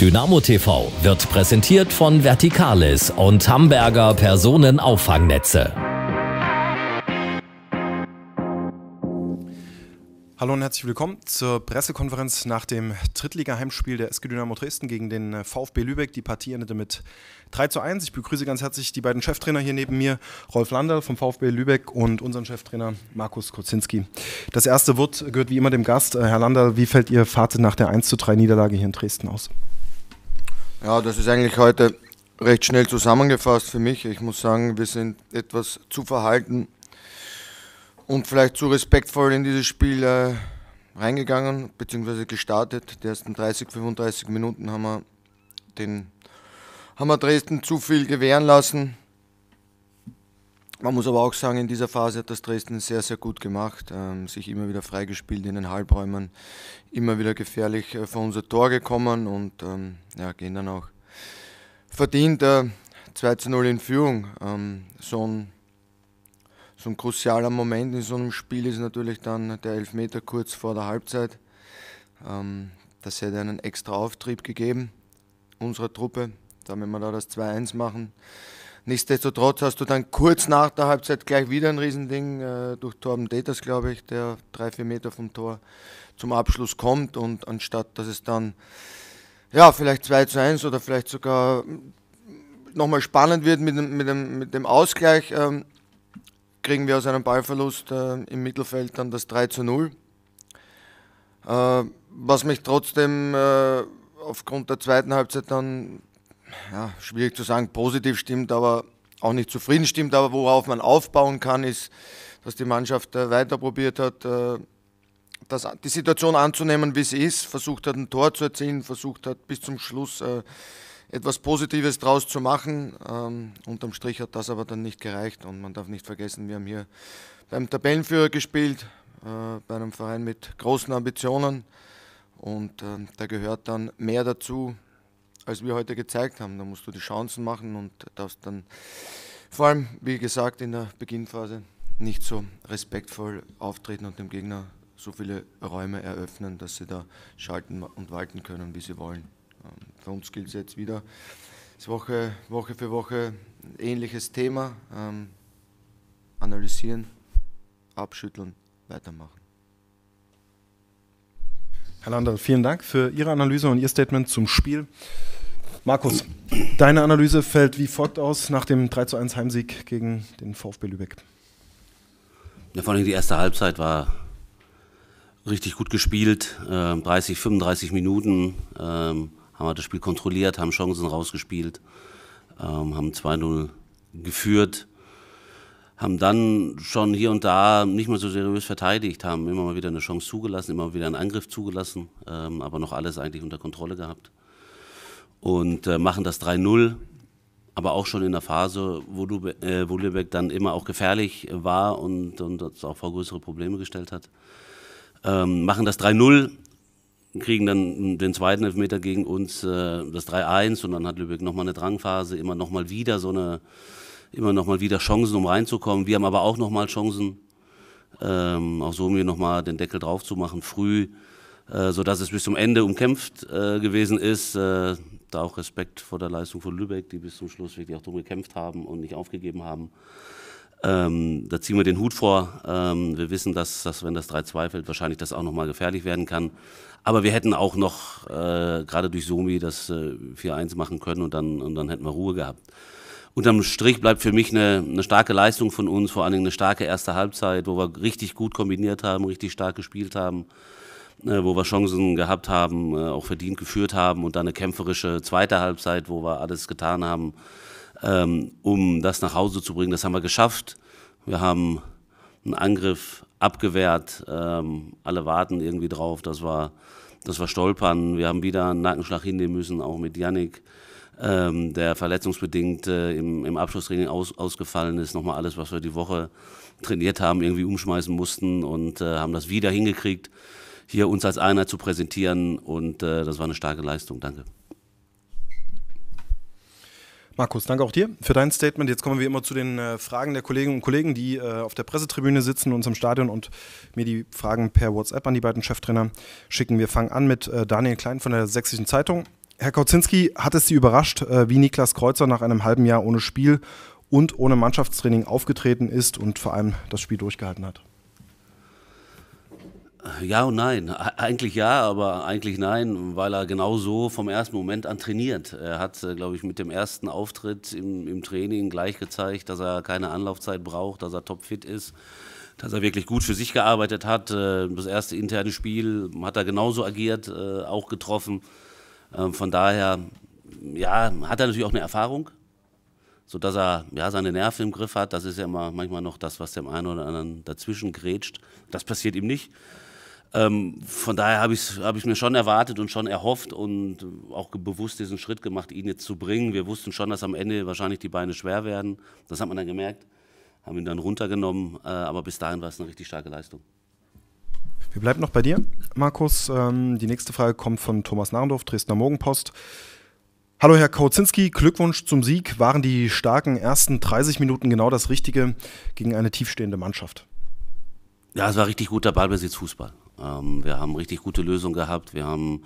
Dynamo TV wird präsentiert von Vertikalis und Hamburger Personenauffangnetze. Hallo und herzlich willkommen zur Pressekonferenz nach dem Drittliga-Heimspiel der SG Dynamo Dresden gegen den äh, VfB Lübeck. Die Partie endete mit 3 zu 1. Ich begrüße ganz herzlich die beiden Cheftrainer hier neben mir, Rolf Landal vom VfB Lübeck und unseren Cheftrainer Markus Kozinski. Das erste Wort gehört wie immer dem Gast. Äh, Herr Landal, wie fällt Ihr Fazit nach der 1 zu 3 Niederlage hier in Dresden aus? Ja, das ist eigentlich heute recht schnell zusammengefasst für mich. Ich muss sagen, wir sind etwas zu verhalten und vielleicht zu respektvoll in dieses Spiel äh, reingegangen bzw. gestartet. Die ersten 30, 35 Minuten haben wir, den, haben wir Dresden zu viel gewähren lassen. Man muss aber auch sagen, in dieser Phase hat das Dresden sehr, sehr gut gemacht, ähm, sich immer wieder freigespielt in den Halbräumen, immer wieder gefährlich äh, vor unser Tor gekommen und ähm, ja, gehen dann auch verdient äh, 2 zu 0 in Führung. Ähm, so, ein, so ein crucialer Moment in so einem Spiel ist natürlich dann der Elfmeter kurz vor der Halbzeit. Ähm, das hätte einen extra Auftrieb gegeben unserer Truppe, damit wir da das 2-1 machen. Nichtsdestotrotz hast du dann kurz nach der Halbzeit gleich wieder ein Riesending äh, durch Torben Deters, glaube ich, der drei, vier Meter vom Tor zum Abschluss kommt. Und anstatt dass es dann ja, vielleicht 2 zu 1 oder vielleicht sogar nochmal spannend wird mit dem, mit dem, mit dem Ausgleich, ähm, kriegen wir aus einem Ballverlust äh, im Mittelfeld dann das 3 zu 0. Äh, was mich trotzdem äh, aufgrund der zweiten Halbzeit dann ja, schwierig zu sagen, positiv stimmt, aber auch nicht zufrieden stimmt. Aber worauf man aufbauen kann, ist, dass die Mannschaft äh, weiter probiert hat, äh, das, die Situation anzunehmen, wie sie ist, versucht hat, ein Tor zu erzielen, versucht hat, bis zum Schluss äh, etwas Positives draus zu machen. Ähm, unterm Strich hat das aber dann nicht gereicht und man darf nicht vergessen, wir haben hier beim Tabellenführer gespielt, bei einem Verein mit großen Ambitionen und da gehört dann mehr dazu, als wir heute gezeigt haben. Da musst du die Chancen machen und darfst dann vor allem, wie gesagt, in der Beginnphase nicht so respektvoll auftreten und dem Gegner so viele Räume eröffnen, dass sie da schalten und walten können, wie sie wollen. Ähm, für uns gilt es jetzt wieder, Woche, Woche für Woche ähnliches Thema, ähm, analysieren, abschütteln, weitermachen. Herr Landau, vielen Dank für Ihre Analyse und Ihr Statement zum Spiel. Markus, deine Analyse fällt wie folgt aus nach dem 3 zu 1 Heimsieg gegen den VfB Lübeck. Ja, vor allem die erste Halbzeit war richtig gut gespielt. 30, ähm, 35 Minuten ähm, haben wir das Spiel kontrolliert, haben Chancen rausgespielt, ähm, haben 2-0 geführt, haben dann schon hier und da nicht mehr so seriös verteidigt, haben immer mal wieder eine Chance zugelassen, immer wieder einen Angriff zugelassen, aber noch alles eigentlich unter Kontrolle gehabt und äh, machen das 3-0. Aber auch schon in der Phase, wo, du, äh, wo Lübeck dann immer auch gefährlich war und, und uns auch vor größere Probleme gestellt hat. Ähm, machen das 3-0, kriegen dann den zweiten Elfmeter gegen uns, äh, das 3-1 und dann hat Lübeck nochmal eine Drangphase, immer nochmal wieder so eine, immer nochmal wieder Chancen, um reinzukommen. Wir haben aber auch nochmal Chancen, ähm, auch so, um hier nochmal den Deckel drauf zu machen, früh, äh, sodass es bis zum Ende umkämpft äh, gewesen ist. Äh, da auch Respekt vor der Leistung von Lübeck, die bis zum Schluss wirklich auch drum gekämpft haben und nicht aufgegeben haben. Ähm, da ziehen wir den Hut vor. Ähm, wir wissen, dass, dass wenn das 3-2 fällt, wahrscheinlich das auch nochmal gefährlich werden kann. Aber wir hätten auch noch, äh, gerade durch Somi, das äh, 4-1 machen können und dann, und dann hätten wir Ruhe gehabt. Unterm Strich bleibt für mich eine, eine starke Leistung von uns, vor allen Dingen eine starke erste Halbzeit, wo wir richtig gut kombiniert haben, richtig stark gespielt haben äh, wo wir Chancen gehabt haben, äh, auch verdient geführt haben und dann eine kämpferische zweite Halbzeit, wo wir alles getan haben, ähm, um das nach Hause zu bringen. Das haben wir geschafft. Wir haben einen Angriff abgewehrt. Ähm, alle warten irgendwie drauf, Das war, dass wir stolpern. Wir haben wieder einen Nackenschlag hinnehmen müssen, auch mit Yannick. Ähm, der verletzungsbedingt äh, im, im Abschlusstraining aus, ausgefallen ist, nochmal alles, was wir die Woche trainiert haben, irgendwie umschmeißen mussten und äh, haben das wieder hingekriegt hier uns als Einheit zu präsentieren. Und äh, das war eine starke Leistung. Danke. Markus, danke auch dir für dein Statement. Jetzt kommen wir immer zu den äh, Fragen der Kolleginnen und Kollegen, die äh, auf der Pressetribüne sitzen, uns im Stadion und mir die Fragen per WhatsApp an die beiden Cheftrainer schicken. Wir fangen an mit äh, Daniel Klein von der Sächsischen Zeitung. Herr Kautzinski, hat es Sie überrascht, äh, wie Niklas Kreuzer nach einem halben Jahr ohne Spiel und ohne Mannschaftstraining aufgetreten ist und vor allem das Spiel durchgehalten hat? Ja und nein. Eigentlich ja, aber eigentlich nein, weil er genau so vom ersten Moment an trainiert. Er hat, äh, glaube ich, mit dem ersten Auftritt im, im Training gleich gezeigt, dass er keine Anlaufzeit braucht, dass er topfit ist, dass er wirklich gut für sich gearbeitet hat. Äh, das erste interne Spiel hat er genauso agiert, äh, auch getroffen. Ähm, von daher, ja, hat er natürlich auch eine Erfahrung, sodass er ja, seine Nerven im Griff hat. Das ist ja immer manchmal noch das, was dem einen oder anderen dazwischen grätscht. Das passiert ihm nicht. Ähm, von daher habe ich es hab ich mir schon erwartet und schon erhofft und auch bewusst diesen Schritt gemacht, ihn jetzt zu bringen. Wir wussten schon, dass am Ende wahrscheinlich die Beine schwer werden. Das hat man dann gemerkt, haben ihn dann runtergenommen. Äh, aber bis dahin war es eine richtig starke Leistung. Wir bleiben noch bei dir, Markus. Ähm, die nächste Frage kommt von Thomas Narendorf, Dresdner Morgenpost. Hallo Herr Kauzinski, Glückwunsch zum Sieg. Waren die starken ersten 30 Minuten genau das Richtige gegen eine tiefstehende Mannschaft? Ja, es war richtig guter Ballbesitz Fußball. Ähm, wir haben richtig gute Lösungen gehabt. Wir haben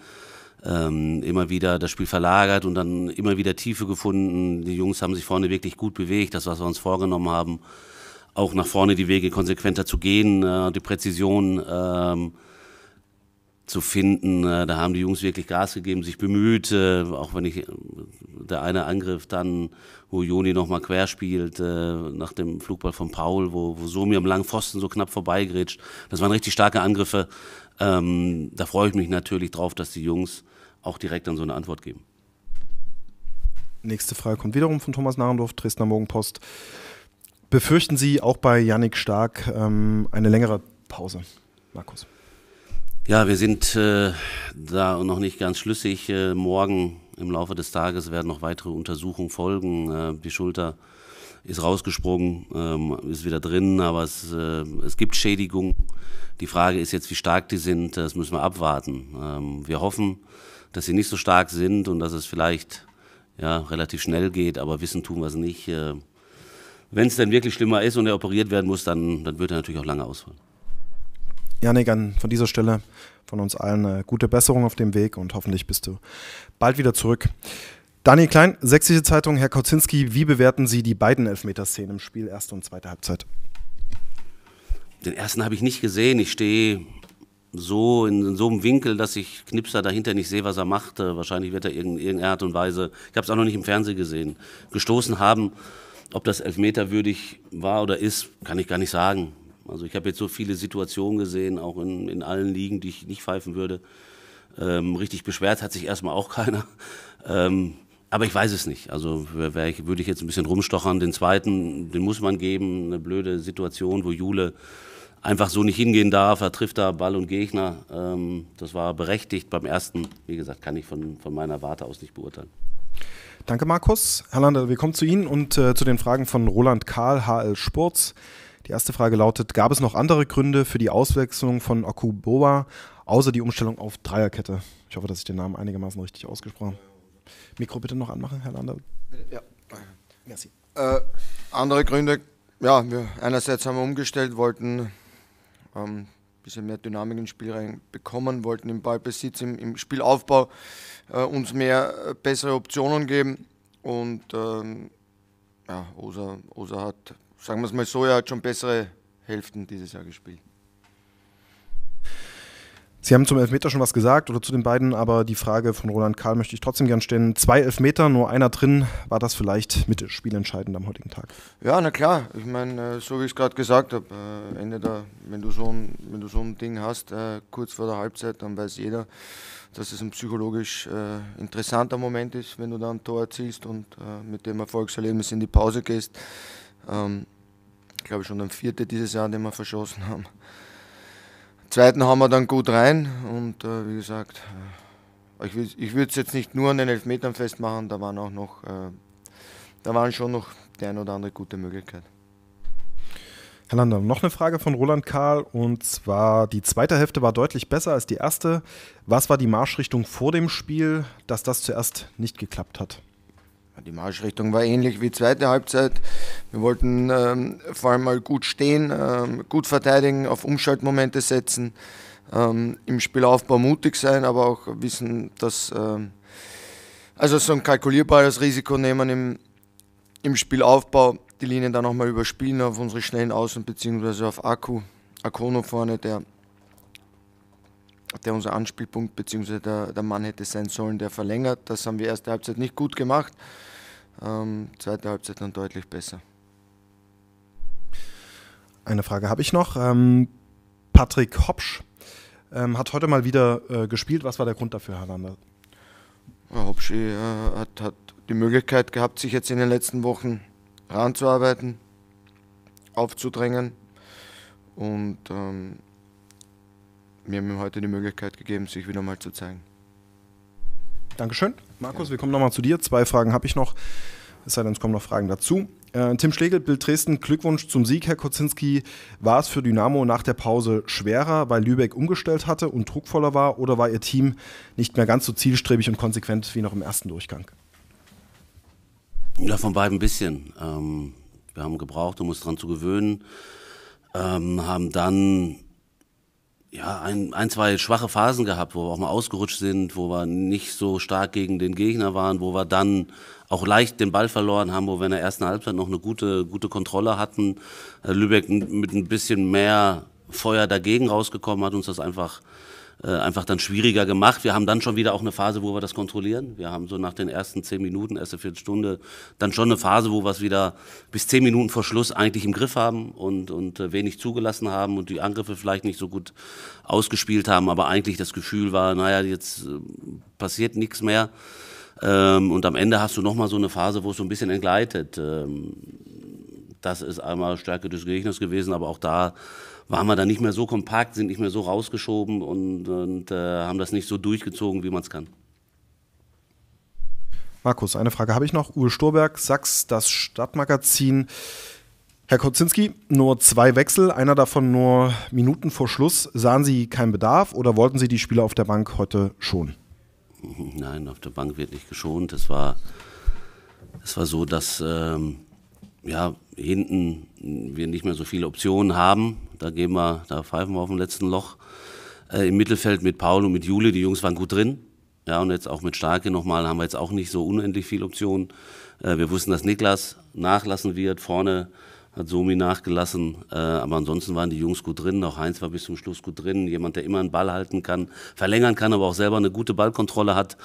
ähm, immer wieder das Spiel verlagert und dann immer wieder Tiefe gefunden. Die Jungs haben sich vorne wirklich gut bewegt, das, was wir uns vorgenommen haben. Auch nach vorne die Wege konsequenter zu gehen, äh, die Präzision. Ähm, zu finden. Äh, da haben die Jungs wirklich Gas gegeben, sich bemüht, äh, auch wenn ich äh, der eine Angriff dann, wo Joni nochmal quer spielt, nach dem Flugball von Paul, wo, wo Somi am langen Pfosten so knapp vorbeigrätscht. Das waren richtig starke Angriffe. Ähm, da freue ich mich natürlich drauf, dass die Jungs auch direkt dann so eine Antwort geben. Nächste Frage kommt wiederum von Thomas Narendorf, Dresdner Morgenpost. Befürchten Sie auch bei Yannick Stark ähm, eine längere Pause? Markus. Ja, wir sind äh, da noch nicht ganz schlüssig. Äh, morgen im Laufe des Tages werden noch weitere Untersuchungen folgen. Äh, die Schulter ist rausgesprungen, ähm, ist wieder drin, aber es, äh, es gibt Schädigungen. Die Frage ist jetzt, wie stark die sind. Das müssen wir abwarten. Ähm, wir hoffen, dass sie nicht so stark sind und dass es vielleicht ja, relativ schnell geht, aber wissen tun wir es nicht. Äh, Wenn es denn wirklich schlimmer ist und er operiert werden muss, dann, dann wird er natürlich auch lange ausfallen. Janik, an, von dieser Stelle von uns allen eine gute Besserung auf dem Weg und hoffentlich bist du bald wieder zurück. Daniel Klein, Sächsische Zeitung, Herr Kautzinski, wie bewerten Sie die beiden Elfmeterszenen im Spiel, erste und zweite Halbzeit? Den ersten habe ich nicht gesehen. Ich stehe so in, in, so einem Winkel, dass ich Knipser dahinter nicht sehe, was er macht. Äh, wahrscheinlich wird er in irgendeiner Art und Weise, ich habe es auch noch nicht im Fernsehen gesehen, gestoßen haben. Ob das Elfmeter würdig war oder ist, kann ich gar nicht sagen. Also ich habe jetzt so viele Situationen gesehen, auch in, in allen Ligen, die ich nicht pfeifen würde. Ähm, richtig beschwert hat sich erstmal auch keiner. Ähm, aber ich weiß es nicht. Also ich, würde ich jetzt ein bisschen rumstochern. Den zweiten, den muss man geben. Eine blöde Situation, wo Jule einfach so nicht hingehen darf. Er trifft da Ball und Gegner. Ähm, das war berechtigt. Beim ersten, wie gesagt, kann ich von, von meiner Warte aus nicht beurteilen. Danke, Markus. Herr Lander, wir kommen zu Ihnen und äh, zu den Fragen von Roland Karl, HL Sports. Die erste Frage lautet: Gab es noch andere Gründe für die Auswechslung von Okuboa, außer die Umstellung auf Dreierkette? Ich hoffe, dass ich den Namen einigermaßen richtig ausgesprochen habe. Mikro bitte noch anmachen, Herr Lander. Ja. Merci. Äh, andere Gründe, ja, wir, einerseits haben wir umgestellt, wollten ein ähm, bisschen mehr Dynamik ins Spiel rein bekommen, wollten im Ballbesitz, im, im Spielaufbau äh, uns mehr äh, bessere Optionen geben und ähm, ja, Osa, Osa hat sagen wir es mal so, er hat schon bessere Hälften dieses Jahr gespielt. Sie haben zum Elfmeter schon was gesagt oder zu den beiden, aber die Frage von Roland Karl möchte ich trotzdem gern stellen. Zwei Elfmeter, nur einer drin, war das vielleicht mit spielentscheidend am heutigen Tag? Ja, na klar. Ich meine, äh, so wie ich es gerade gesagt habe, äh, Ende der, wenn du so ein, wenn du so ein Ding hast, äh, kurz vor der Halbzeit, dann weiß jeder, dass es ein psychologisch interessanter Moment ist, wenn du da ein Tor erzielst und mit dem Erfolgserlebnis in die Pause gehst. Ähm, glaube ich, schon der vierte dieses Jahr, den wir verschossen haben. Zweiten haben wir dann gut rein und äh, wie gesagt, äh, ich, ich würde es jetzt nicht nur an den Elfmetern festmachen, da waren auch noch, äh, da waren schon noch die ein oder andere gute Möglichkeit. Herr Lander, noch eine Frage von Roland Karl und zwar: Die zweite Hälfte war deutlich besser als die erste. Was war die Marschrichtung vor dem Spiel, dass das zuerst nicht geklappt hat? Die Marschrichtung war ähnlich wie zweite Halbzeit. Wir wollten ähm, vor allem mal gut stehen, ähm, gut verteidigen, auf Umschaltmomente setzen, ähm, im Spielaufbau mutig sein, aber auch wissen, dass ähm, also so ein kalkulierbares Risiko nehmen im, im Spielaufbau, die Linien dann nochmal überspielen auf unsere schnellen Außen bzw. auf Akku, Akono vorne, der der unser Anspielpunkt bzw. Der, der Mann hätte sein sollen, der verlängert. Das haben wir erste Halbzeit nicht gut gemacht. Ähm, zweite Halbzeit dann deutlich besser. Eine Frage habe ich noch. Ähm, Patrick Hopsch ähm, hat heute mal wieder äh, gespielt. Was war der Grund dafür, Herr Lander? Hopsch äh, hat, hat die Möglichkeit gehabt, sich jetzt in den letzten Wochen ranzuarbeiten, aufzudrängen und ähm, wir haben ihm heute die Möglichkeit gegeben, sich wieder mal zu zeigen. Dankeschön. Markus, ja. wir kommen nochmal zu dir. Zwei Fragen habe ich noch. Es sei denn, es kommen noch Fragen dazu. Äh, Tim Schlegel, Bild Dresden, Glückwunsch zum Sieg, Herr Kocinski. War es für Dynamo nach der Pause schwerer, weil Lübeck umgestellt hatte und druckvoller war, oder war Ihr Team nicht mehr ganz so zielstrebig und konsequent wie noch im ersten Durchgang? Ja, von beiden ein bisschen. Ähm, wir haben gebraucht, um uns daran zu gewöhnen. Ähm, haben dann ja, ein, ein, zwei schwache Phasen gehabt, wo wir auch mal ausgerutscht sind, wo wir nicht so stark gegen den Gegner waren, wo wir dann auch leicht den Ball verloren haben, wo wir in der ersten Halbzeit noch eine gute, gute Kontrolle hatten. Äh, Lübeck mit ein bisschen mehr Feuer dagegen rausgekommen hat, uns das einfach äh, einfach dann schwieriger gemacht. Wir haben dann schon wieder auch eine Phase, wo wir das kontrollieren. Wir haben so nach den ersten zehn Minuten, erste Viertelstunde, dann schon eine Phase, wo wir es wieder bis zehn Minuten vor Schluss eigentlich im Griff haben und, und äh, wenig zugelassen haben und die Angriffe vielleicht nicht so gut ausgespielt haben, aber eigentlich das Gefühl war, naja, jetzt äh, passiert nichts mehr. Ähm, und am Ende hast du nochmal so eine Phase, wo es so ein bisschen entgleitet. Ähm, das ist einmal Stärke des Gegners gewesen, aber auch da waren wir dann nicht mehr so kompakt, sind nicht mehr so rausgeschoben und, und äh, haben das nicht so durchgezogen, wie man es kann. Markus, eine Frage habe ich noch. Uwe Sturberg, Sachs, das Stadtmagazin. Herr Kozinski, nur zwei Wechsel, einer davon nur Minuten vor Schluss. Sahen Sie keinen Bedarf oder wollten Sie die Spieler auf der Bank heute schonen? Nein, auf der Bank wird nicht geschont. Es war, es war so, dass ähm, ja, hinten wir nicht mehr so viele Optionen haben. Da gehen wir, da pfeifen wir auf dem letzten Loch. Äh, Im Mittelfeld mit Paul und mit Juli, die Jungs waren gut drin. Ja, und jetzt auch mit Starke nochmal haben wir jetzt auch nicht so unendlich viele Optionen. Äh, wir wussten, dass Niklas nachlassen wird. Vorne hat Somi nachgelassen. Äh, aber ansonsten waren die Jungs gut drin. Auch Heinz war bis zum Schluss gut drin. Jemand, der immer einen Ball halten kann, verlängern kann, aber auch selber eine gute Ballkontrolle hat.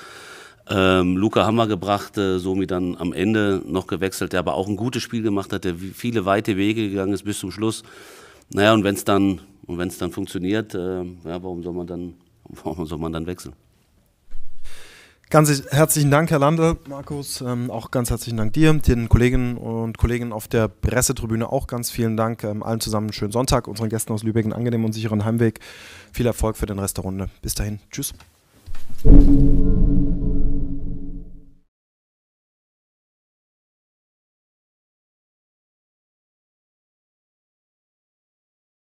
Ähm, Luca Hammer gebracht, äh, Somi dann am Ende noch gewechselt, der aber auch ein gutes Spiel gemacht hat, der viele weite Wege gegangen ist bis zum Schluss. Naja, und wenn es dann, dann funktioniert, äh, ja, warum, soll man dann, warum soll man dann wechseln? Ganz herzlichen Dank, Herr Lande, Markus. Ähm, auch ganz herzlichen Dank dir, den Kolleginnen und Kollegen auf der Pressetribüne auch ganz vielen Dank. Ähm, allen zusammen einen schönen Sonntag, unseren Gästen aus Lübeck einen angenehmen und sicheren Heimweg. Viel Erfolg für den Rest der Runde. Bis dahin. Tschüss.